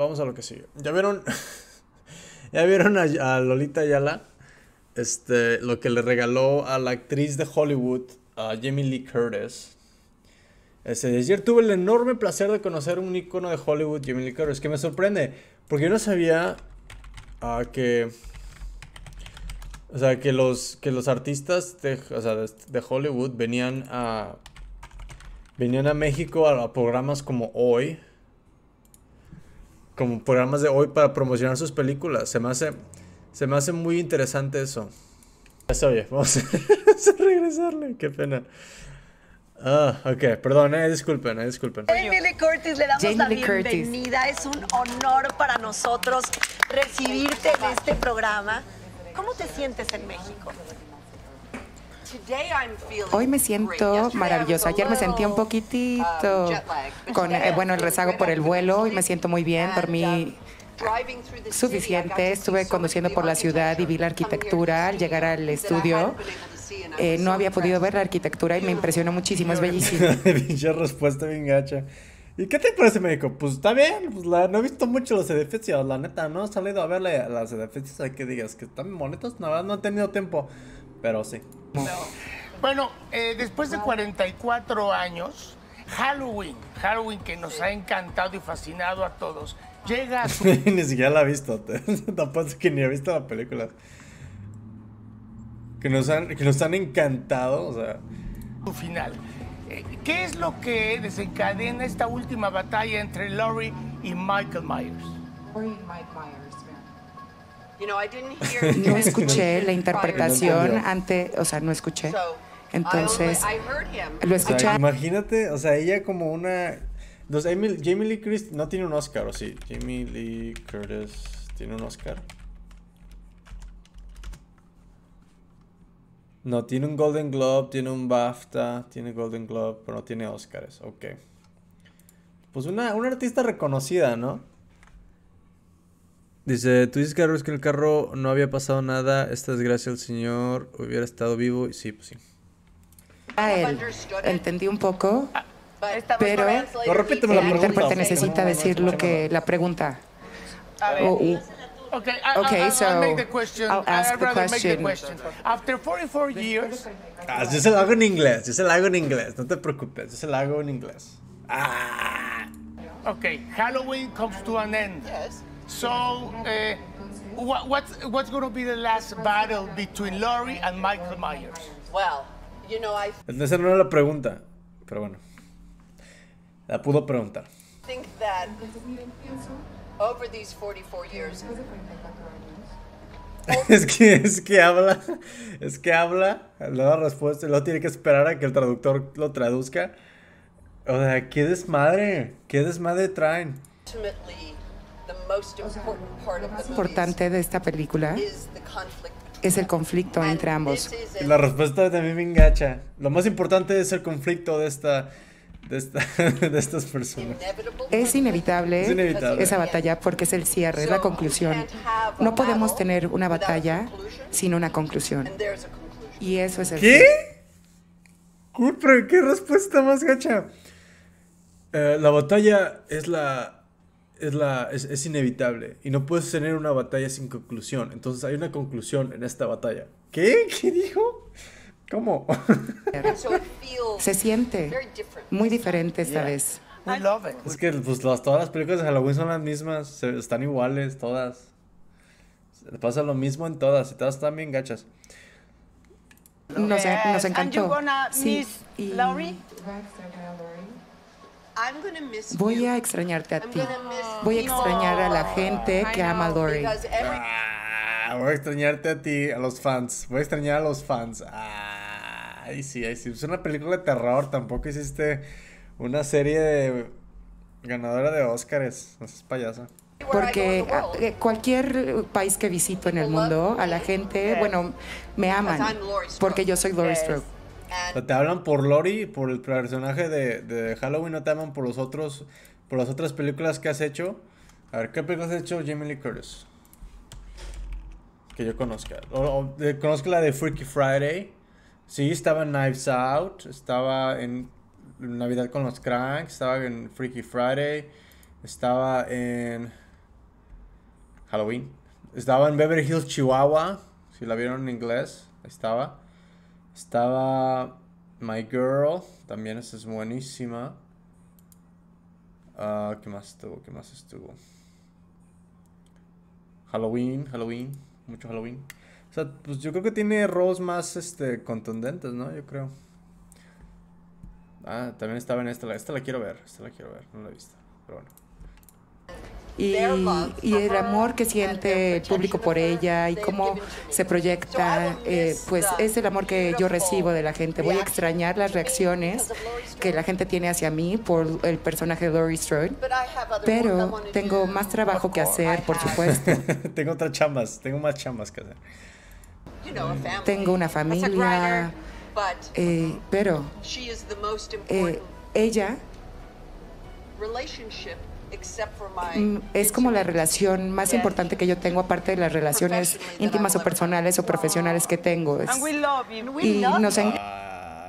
Vamos a lo que sigue. ¿Ya vieron? ¿Ya vieron a, Lolita Ayala? Este, lo que le regaló a la actriz de Hollywood, a Jamie Lee Curtis. Este, ayer tuve el enorme placer de conocer un icono de Hollywood, Jamie Lee Curtis, que me sorprende, porque yo no sabía ah, que... O sea, que los, que los artistas de, de, Hollywood venían a... Venían a México a programas como hoy, como programas de hoy para promocionar sus películas. Se me hace, se me hace muy interesante eso. Ya se oye, vamos a regresarle, qué pena. Ah, ok, perdón, disculpen, disculpen. Jamie Curtis, le damos la bienvenida. Es un honor para nosotros recibirte en este programa. ¿Cómo te sientes en México? Hoy me siento maravillosa. Ayer me sentí un poquitito um, con eh, bueno, el rezago por el vuelo y me siento muy bien. Dormí um, suficiente. Estuve conduciendo por la ciudad y vi la arquitectura al llegar al estudio. Eh, no había podido ver la arquitectura y me impresionó muchísimo. Es bellísimo. Pinche respuesta bien gacha. ¿Y qué te parece médico? Pues está bien, pues, no he visto mucho los edificios, la neta, no he salido a ver los edificios, hay que digas que están bonitos, no he tenido tiempo, pero sí, bueno, eh, después de 44 años, Halloween, Halloween que nos ha encantado y fascinado a todos, llega ni siquiera la ha visto, tampoco que ni ha visto la película. Que nos han, nos han encantado, Su final. Eh, ¿Qué es lo que desencadena esta última batalla entre Laurie y Michael Myers? Laurie y Mike Myers, No escuché la interpretación antes, o sea, no escuché. Entonces, lo escuché. imagínate, o sea, ella como una... Jamie, Jamie Lee Curtis no tiene un Oscar, ¿o sí? Jamie Lee Curtis tiene un Oscar. No, tiene un Golden Globe, tiene un BAFTA, tiene Golden Globe, pero no tiene Oscars, ok. Pues una, una artista reconocida, ¿no? Dice, tú dices, que el carro no había pasado nada. Esta desgracia el señor hubiera estado vivo. Y sí, pues sí. Ah, A él. Entendí un poco. Ah, pero repíteme la La necesita decir lo que la pregunta. O- oh, oh. Okay, I, Okay, will so make the I'll ask the question. After 44 years, Ah, yo se lo hago en inglés, yo se lo hago en inglés, no te preocupes, yo se lo hago en inglés. Ah, okay, Halloween comes to an end. So, uh, what, what's, what's going to be the last battle between Laurie and Michael Myers? Well, you know, I... Esa no era la pregunta, pero bueno. La pudo preguntar. think that over these 44 years... es que, es que habla, es que habla, le da respuesta, y luego tiene que esperar a que el traductor lo traduzca. O sea, qué desmadre, qué desmadre traen. Ultimately, lo importante de esta película es el conflicto entre ambos. La respuesta también me engacha. Lo más importante es el conflicto de esta de, estas personas. Es inevitable, esa batalla porque es el cierre, es la conclusión. No podemos tener una batalla sin una conclusión. Y eso es el ¿Qué? ¿Qué respuesta más gacha? Eh, la batalla es la es, la, es, es, inevitable y no puedes tener una batalla sin conclusión. Entonces hay una conclusión en esta batalla. ¿Qué? ¿Qué dijo? ¿Cómo? Se siente muy diferente esta vez. Es que pues, todas las películas de Halloween son las mismas, están iguales todas. pasa lo mismo en todas y todas están bien gachas. Nos, encantó. Sí. Y... Voy a extrañarte a ti. Voy a extrañar a la gente que ama a Lori. Ah, voy a extrañarte a ti, a los fans. Voy a extrañar a los fans. Ah, ay sí, sí. Es una película de terror. Tampoco hiciste una serie de ganadora de Óscares. No seas payaso. Porque cualquier país que visito en el mundo, a la gente, bueno, me aman. Porque yo soy Lori Stroke. Ah, te hablan por Lori, por el personaje de, Halloween, no te hablan por los otros, por las otras películas que has hecho. A ver, ¿qué películas has hecho Jamie Lee Curtis? Que yo conozca. conozco la de Freaky Friday. Sí, estaba en Knives Out, estaba en Navidad con los Cranks, estaba en Freaky Friday, estaba en Halloween, estaba en Beverly Hills, Chihuahua, si la vieron en inglés, estaba. Estaba My Girl, también esa es buenísima. ah ¿Qué más estuvo? ¿Qué más estuvo? Halloween, Halloween, mucho Halloween. O sea, pues yo creo que tiene roles más este, contundentes, ¿no? Yo creo. Ah, también estaba en esta. Esta la quiero ver, esta la quiero ver, no la he visto. Pero bueno y, el amor que siente el público por ella y cómo se proyecta, eh, pues uh, es el amor que yo recibo de la gente. Voy a extrañar las reacciones que la gente tiene hacia mí por el personaje de Laurie Strode, pero tengo más trabajo que hacer, por supuesto. tengo otras chambas, tengo más chambas que hacer. Tengo una familia, eh, pero eh, ella Mm, es como la relación más importante que yo tengo, aparte de las relaciones íntimas o personales o profesionales que tengo. Es, y nos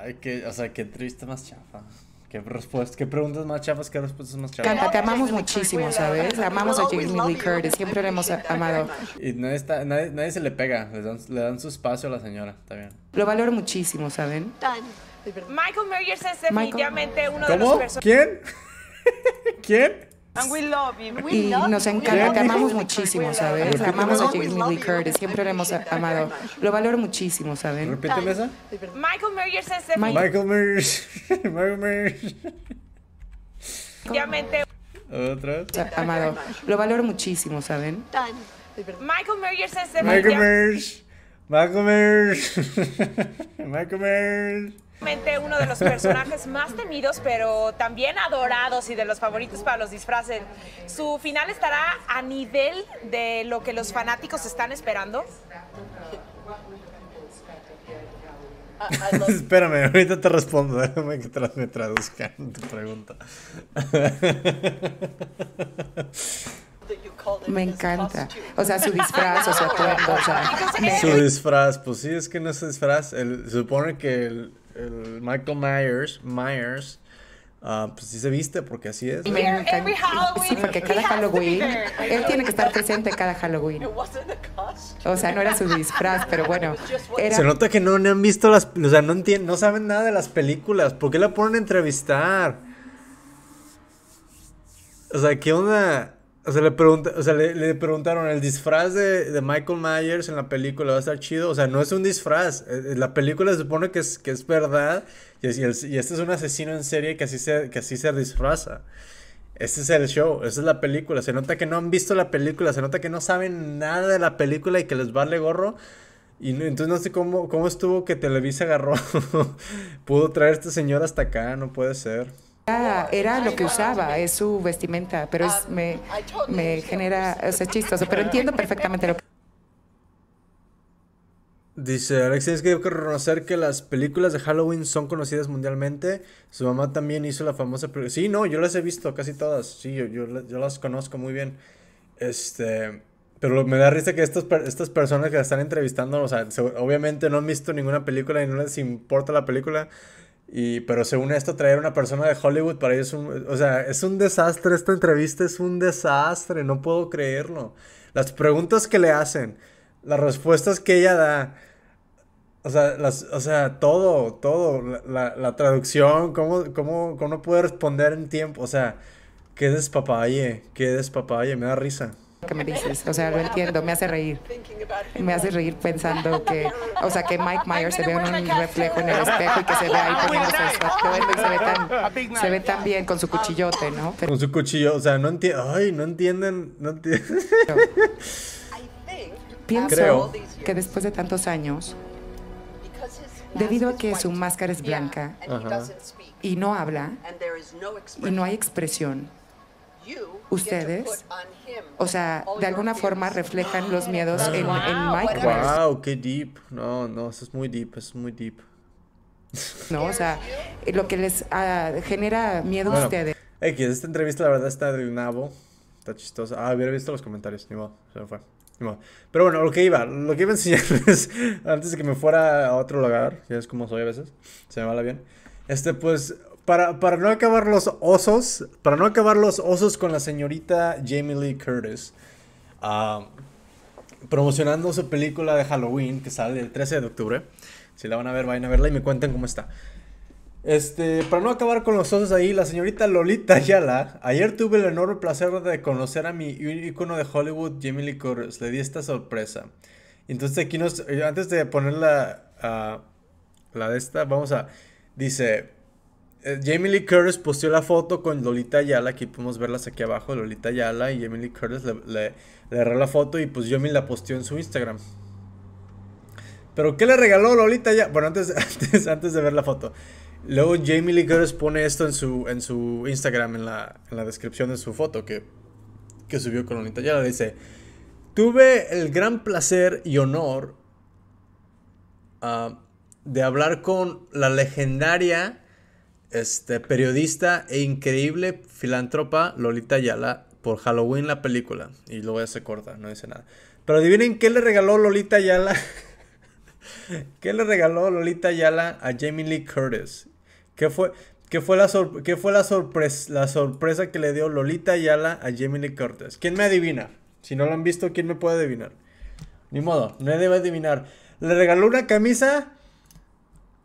Ay, qué, o sea, qué triste más chafa. ¿Qué, respuestas, ¿Qué preguntas más chafas? ¿Qué respuestas más chafas? Canta, te amamos muchísimo, ¿sabes? Amamos a Jamie Lee Curtis, siempre lo hemos amado. Y nadie, se le pega, le dan, su espacio a la señora, está bien. Lo valoro muchísimo, ¿saben? Michael Myers es definitivamente uno de los personajes. ¿Quién? ¿Quién? We y love nos encanta, te amamos muchísimo, ¿sabes? amamos a Jamie Lee Curtis, siempre lo hemos amado. Lo valoro muchísimo, ¿saben? Repíteme esa. Michael Myers es Michael Myers. Michael Myers. Obviamente. Otra. Amado. Lo valoro muchísimo, ¿saben? Michael Myers es Michael Myers. Michael Myers. Michael Myers uno de los personajes más temidos, pero también adorados y de los favoritos para los disfraces. ¿Su final estará a nivel de lo que los fanáticos están esperando? Espérame, ahorita te respondo. Déjame que me traduzcan tu pregunta. Me encanta. O sea, su disfraz, o sea, Su disfraz, pues sí, es que no es disfraz. se supone que el, Michael Myers, Myers, ah, pues sí se viste, porque así es. sí, porque cada Halloween, él tiene que estar presente cada Halloween. O sea, no era su disfraz, pero bueno. Se nota que no, no, han visto las, o sea, no, entienden, no saben nada de las películas. ¿Por qué la ponen a entrevistar? O sea, ¿qué onda? O sea, le, pregunta, o sea, le, preguntaron, ¿el disfraz de, Michael Myers en la película va a estar chido? O sea, no es un disfraz. Eh, eh, la película se supone que es, que es verdad y, este es un asesino en serie que así se, que así se disfraza. Este es el show, esta es la película. Se nota que no han visto la película, se nota que no saben nada de la película y que les vale gorro. Y no, entonces no sé cómo, cómo estuvo que Televisa agarró, pudo traer a este señor hasta acá, no puede ser. Era, lo que usaba, es su vestimenta, pero es, me, me genera, ese chistoso, pero entiendo perfectamente lo que... Dice, Alex, tienes que reconocer que las películas de Halloween son conocidas mundialmente. Su mamá también hizo la famosa... Sí, no, yo las he visto casi todas. Sí, yo, yo, las conozco muy bien. Este... Pero me da risa que estas, estas personas que la están entrevistando, o sea, obviamente no han visto ninguna película y no les importa la película. Y, pero según esto, traer a una persona de Hollywood para ellos es un, o sea, es un desastre. Esta entrevista es un desastre, no puedo creerlo. Las preguntas que le hacen, las respuestas que ella da, o sea, las, o sea todo, todo, la, la, traducción, cómo, cómo, cómo no puede responder en tiempo, o sea, qué despapalle, qué despapalle, me da risa que me dices, o sea, lo entiendo, me hace reír. Me hace reír pensando que, o sea, que Mike Myers se ve en un reflejo en el espejo y que se ve ahí ah, poniéndose y se ve tan, se ve tan bien con su cuchillote, ¿no? Con su cuchillo, o sea, no entienden, ay, no entienden, no entienden. Pienso que después de tantos años, debido a que su máscara es blanca y no habla y no hay expresión, ustedes, o sea, de alguna forma reflejan los miedos en, en Mike pues. Wow, qué deep. No, no, eso es muy deep, es muy deep. No, o sea, lo que les ah, genera miedo a ustedes. esta entrevista la verdad está del nabo. Está chistosa. Ah, hubiera visto los comentarios, ni modo, se me fue. Ni modo. Pero bueno, lo que iba, lo que iba a enseñarles antes de que me fuera a otro lugar, ya es como soy a veces, se me va la bien. Este, pues, para, no acabar los osos, para no acabar los osos con la señorita Jamie Lee Curtis, ah, promocionando su película de Halloween que sale el 13 de octubre. Si la van a ver, vayan a verla y me cuenten cómo está. Este, para no acabar con los osos ahí, la señorita Lolita Ayala, ayer tuve el enorme placer de conocer a mi ícono de Hollywood, Jamie Lee Curtis. Le di esta sorpresa. Entonces aquí nos, eh, antes de poner la, ah, la de esta, vamos a, dice, eh, Jamie Lee Curtis posteó la foto con Lolita Ayala, aquí podemos verlas aquí abajo, Lolita Ayala y Jamie Lee Curtis le, le, agarró la foto y pues Jamie la posteó en su Instagram. Pero ¿qué le regaló Lolita Ayala? Bueno, antes, antes, de ver la foto. Luego Jamie Lee Curtis pone esto en su, en su Instagram, en la, en la descripción de su foto que, subió con Lolita Ayala. Dice, tuve el gran placer y honor ah, de hablar con la legendaria este, periodista e increíble filántropa Lolita Ayala por Halloween la película. Y luego ya se corta, no dice nada. Pero adivinen qué le regaló Lolita Ayala. ¿Qué le regaló Lolita Ayala a Jamie Lee Curtis? ¿Qué fue, qué fue, la, fue la, la sorpresa que le dio Lolita Ayala a Jamie Lee Curtis? ¿Quién me adivina? Si no lo han visto, ¿quién me puede adivinar? Ni modo, nadie debe adivinar. Le regaló una camisa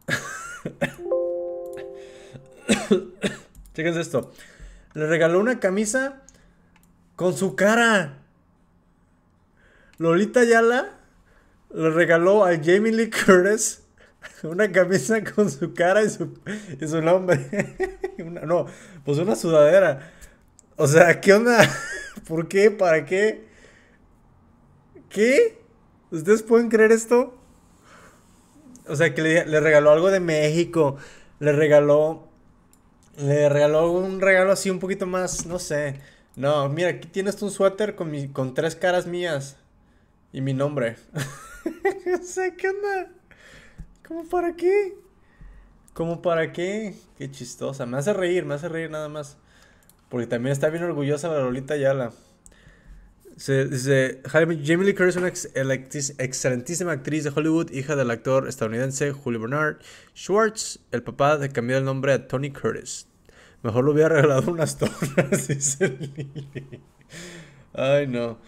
Chéquense esto. Le regaló una camisa con su cara. Lolita Yala le regaló a Jamie Lee Curtis una camisa con su cara y su, y nombre. no, pues una sudadera. O sea, ¿qué onda? ¿Por qué? ¿Para qué? ¿Qué? ¿Ustedes pueden creer esto? O sea, que le regaló algo de México. Le regaló le regaló un regalo así un poquito más, no sé. No, mira, aquí tienes un suéter con, mi, con tres caras mías y mi nombre. no sé qué onda. ¿Cómo para qué? ¿Cómo para qué? Qué chistosa. Me hace reír, me hace reír nada más. Porque también está bien orgullosa la Lolita Yala dice, Jamie Lee Curtis es una excelentísima actriz de Hollywood, hija del actor estadounidense Julio Bernard Schwartz. El papá le cambió el nombre a Tony Curtis. Mejor lo hubiera regalado unas torres. dice Lily. Ay, no.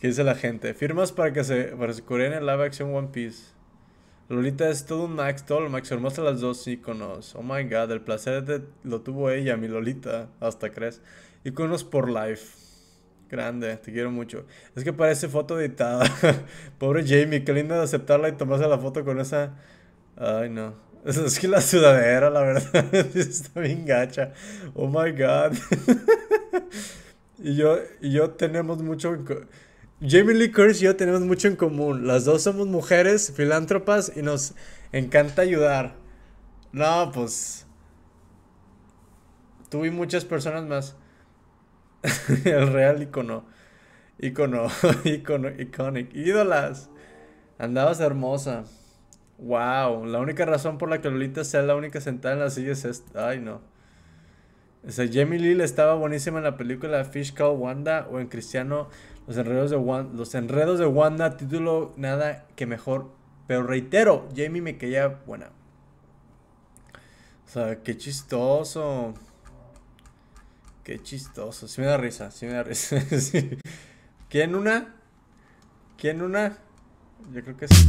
¿Qué dice la gente? Firmas para que se, para en el live action One Piece. Lolita es todo un Max, todo Max, hermosa las dos íconos. Oh my god, el placer de, lo tuvo ella, mi Lolita. Hasta crees. Iconos por life. Grande, te quiero mucho. Es que parece foto editada. Pobre Jamie, qué lindo de aceptarla y tomarse la foto con esa. Ay, no. Es que la sudadera, la verdad, está bien gacha. Oh my god. y yo, yo tenemos mucho. Jamie Lee Curtis y yo tenemos mucho en común. Las dos somos mujeres, filántropas y nos encanta ayudar. No, pues. Tuve muchas personas más. el real icono. Icono, icono, iconic. Ídolas. Andabas hermosa. Wow. La única razón por la que Lolita sea la única sentada en la silla es esta. Ay, no. O sea, Jamie Lee estaba buenísima en la película Fish Call Wanda o en Cristiano Los Enredos de Wanda, Los Enredos de Wanda, título nada que mejor. Pero reitero, Jamie me caía buena. O sea, qué chistoso. Qué chistoso. Sí me da risa, sí me da risa. sí. ¿Quién una? ¿Quién una? Yo creo que sí.